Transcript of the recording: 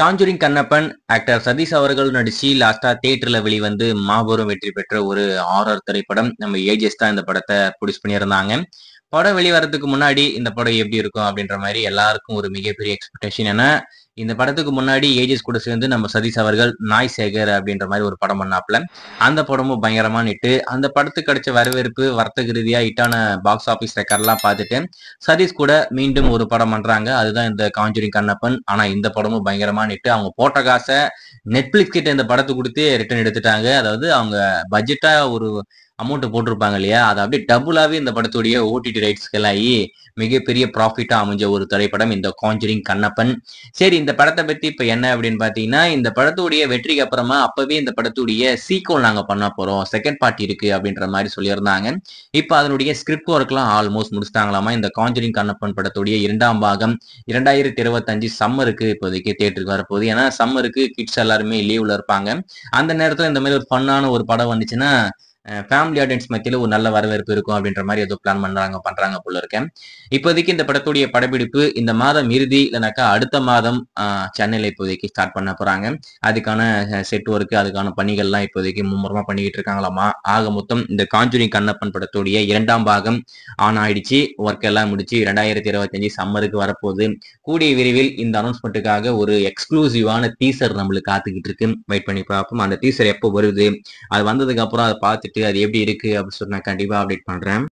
Conjuring Kannappan actor Satish அவர்கள் நடிச்சு லாஸ்டா தியேட்டர்ல வெளிவந்து மாபெரும் வெற்றி பெற்ற ஒரு ஆரர் திரைப்படம் நம்ம ஏஜஸ் தான் இந்த படத்தை ப்ரொடியூஸ் பண்ணியிருந்தாங்க படம் வெளிவரதுக்கு முன்னாடி இந்த படம் எப்படி இருக்கும் அப்படின்ற மாதிரி எல்லாருக்கும் ஒரு மிகப்பெரிய எக்ஸ்பெக்டேஷன் ஏன்னா இந்த படத்துக்கு முன்னாடி ஏஜஸ் கூட சேர்ந்து நம்ம சதீஷ் அவர்கள் நாய் சேகர் அப்படின்ற மாதிரி ஒரு படம் பண்ணாப்ல அந்த படமும் பயங்கரமா நிட்டு அந்த படத்துக்கு கிடைச்ச வரவேற்பு வர்த்தக ரீதியா இட்டான பாக்ஸ் ஆஃபீஸ் ரெக்கார்ட்லாம் பார்த்துட்டு சதீஷ் கூட மீண்டும் ஒரு படம் பண்றாங்க அதுதான் இந்த காஞ்சுரிங் கண்ணப்பன் ஆனா இந்த படமும் பயங்கரமா நிட்டு அவங்க போட்ட காசை நெட்ஃபிளிக்ஸ் கிட்ட இந்த படத்தை கொடுத்து ரிட்டர்ன் எடுத்துட்டாங்க அதாவது அவங்க பட்ஜெட்டா ஒரு அமௌண்ட் போட்டிருப்பாங்க இல்லையா அதை அப்படியே டபுளாவே இந்த படத்துடைய ஓடிடி ரைட்ஸ் ஆகி மிகப்பெரிய ப்ராஃபிட்டா அமைஞ்ச ஒரு திரைப்படம் இந்த காஞ்சரிங் கண்ணப்பன் சரி இந்த படத்தை பத்தி இப்ப என்ன அப்படின்னு பாத்தீங்கன்னா இந்த படத்துடைய வெற்றிக்கு அப்புறமா அப்பவே இந்த படத்துடைய சீக்கோல் நாங்க பண்ண போறோம் செகண்ட் பார்ட் இருக்கு அப்படின்ற மாதிரி சொல்லியிருந்தாங்க இப்ப அதனுடைய ஸ்கிரிப்ட் ஒர்க்லாம் ஆல்மோஸ்ட் முடிச்சிட்டாங்களாமா இந்த காஞ்சரிங் கண்ணப்பன் படத்துடைய இரண்டாம் பாகம் இரண்டாயிரத்தி இருபத்தஞ்சு சம்மருக்கு இப்போதைக்கு தேட்டருக்கு வரப்போகுது ஏன்னா சம்மருக்கு கிட்ஸ் எல்லாருமே லீவ்ல இருப்பாங்க அந்த நேரத்துல இந்த மாதிரி ஒரு பண்ணான ஒரு படம் வந்துச்சுன்னா ஃபேமிலி ஆடியன்ஸ் மத்தியில் ஒரு நல்ல வரவேற்பு இருக்கும் அப்படின்ற மாதிரி ஏதோ பிளான் பண்ணுறாங்க பண்ணுறாங்க போல இருக்கேன் இப்போதைக்கு இந்த படத்துடைய படப்பிடிப்பு இந்த மாதம் இறுதி இல்லைனாக்கா அடுத்த மாதம் சென்னையில் இப்போதைக்கு ஸ்டார்ட் பண்ண போகிறாங்க அதுக்கான செட் ஒர்க்கு அதுக்கான பணிகள்லாம் இப்போதைக்கு மும்முரமாக பண்ணிக்கிட்டு இருக்காங்களாமா ஆக மொத்தம் இந்த காஞ்சுரி கண்ணப்பன் படத்துடைய இரண்டாம் பாகம் ஆன் ஆயிடுச்சு ஒர்க் எல்லாம் முடிச்சு ரெண்டாயிரத்தி இருபத்தஞ்சு சம்மருக்கு வரப்போகுது கூடிய விரைவில் இந்த அனௌன்ஸ்மெண்ட்டுக்காக ஒரு எக்ஸ்க்ளூசிவான டீசர் நம்மளுக்கு காத்துக்கிட்டு இருக்கு வெயிட் பண்ணி பார்ப்போம் அந்த டீசர் எப்போ வருது அது வந்ததுக்கு அப்புறம் அதை பார்த்துட்டு அது எப்படி இருக்குது அப்படின்னு சொல்லி நான் கண்டிப்பாக அப்டேட் பண்ணுறேன்